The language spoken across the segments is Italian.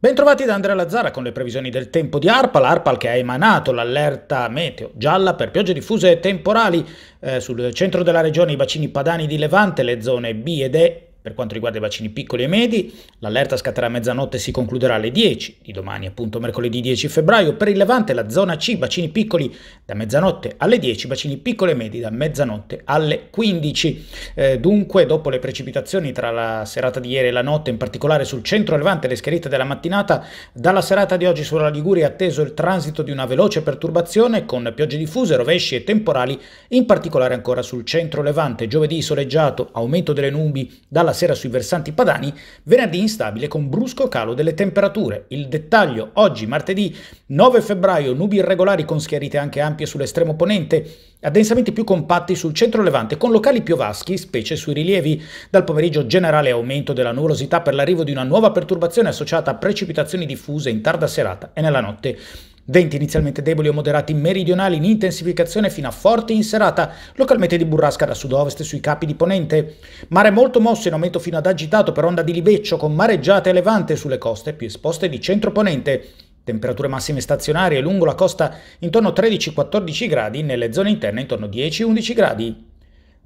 Bentrovati da Andrea Lazzara con le previsioni del tempo di ARPAL, ARPAL che ha emanato l'allerta meteo gialla per piogge diffuse e temporali eh, sul centro della regione, i bacini padani di Levante, le zone B ed E per quanto riguarda i vaccini piccoli e medi, l'allerta scatterà a mezzanotte e si concluderà alle 10 di domani, appunto mercoledì 10 febbraio. Per il Levante la zona C, vaccini piccoli da mezzanotte alle 10, vaccini piccoli e medi da mezzanotte alle 15. Eh, dunque, dopo le precipitazioni tra la serata di ieri e la notte, in particolare sul centro Levante e le scherite della mattinata, dalla serata di oggi sulla Liguria è atteso il transito di una veloce perturbazione con piogge diffuse, rovesci e temporali, in particolare ancora sul centro Levante. Giovedì soleggiato, aumento delle nubi dalla sera sui versanti padani, venerdì instabile con brusco calo delle temperature. Il dettaglio oggi, martedì 9 febbraio, nubi irregolari con schiarite anche ampie sull'estremo ponente, addensamenti più compatti sul centro levante con locali piovaschi, specie sui rilievi. Dal pomeriggio generale aumento della nuvolosità per l'arrivo di una nuova perturbazione associata a precipitazioni diffuse in tarda serata e nella notte. Venti inizialmente deboli o moderati meridionali in intensificazione fino a forti in serata, localmente di burrasca da sud-ovest sui capi di ponente. Mare molto mosso in aumento fino ad agitato per onda di libeccio con mareggiate levante sulle coste più esposte di centro-ponente. Temperature massime stazionarie lungo la costa intorno a 13-14 gradi, nelle zone interne intorno a 10-11 gradi.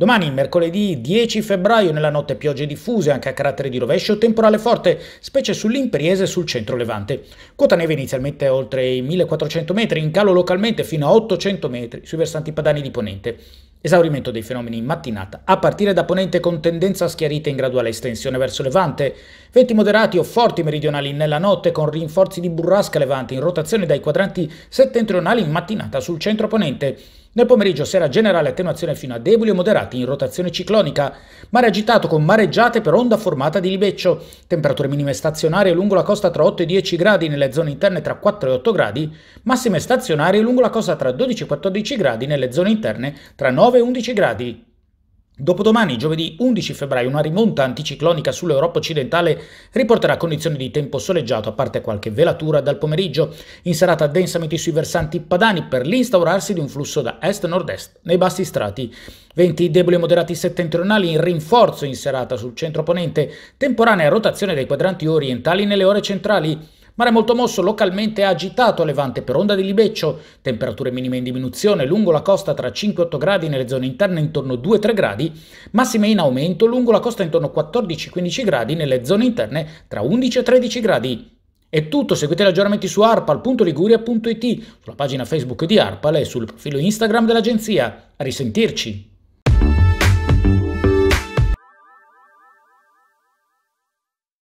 Domani, mercoledì 10 febbraio, nella notte piogge diffuse anche a carattere di rovescio, temporale forte, specie sull'Impriese e sul centro Levante. Quota neve inizialmente oltre i 1400 metri, in calo localmente fino a 800 metri sui versanti padani di Ponente. Esaurimento dei fenomeni in mattinata, a partire da ponente con tendenza schiarita in graduale estensione verso levante, venti moderati o forti meridionali nella notte con rinforzi di burrasca levante in rotazione dai quadranti settentrionali in mattinata sul centro ponente. Nel pomeriggio sera generale attenuazione fino a deboli o moderati in rotazione ciclonica, mare agitato con mareggiate per onda formata di libeccio, temperature minime stazionarie lungo la costa tra 8 e 10 gradi, nelle zone interne tra 4 e 8 gradi, massime stazionarie lungo la costa tra 12 e 14 gradi, nelle zone interne tra 9 e 11 gradi. Dopodomani, giovedì 11 febbraio, una rimonta anticiclonica sull'Europa occidentale riporterà condizioni di tempo soleggiato, a parte qualche velatura dal pomeriggio, in serata densamente sui versanti padani per l'instaurarsi di un flusso da est-nord-est nei bassi strati. Venti deboli e moderati settentrionali in rinforzo in serata sul centro-ponente, temporanea rotazione dei quadranti orientali nelle ore centrali. Mare molto mosso localmente agitato a levante per onda di libeccio, temperature minime in diminuzione lungo la costa tra 5-8 gradi nelle zone interne intorno 2-3 gradi, massime in aumento lungo la costa intorno 14-15 gradi nelle zone interne tra 11 e 13 gradi. È tutto, seguite gli aggiornamenti su arpal.liguria.it, sulla pagina Facebook di Arpal e sul profilo Instagram dell'agenzia. A risentirci!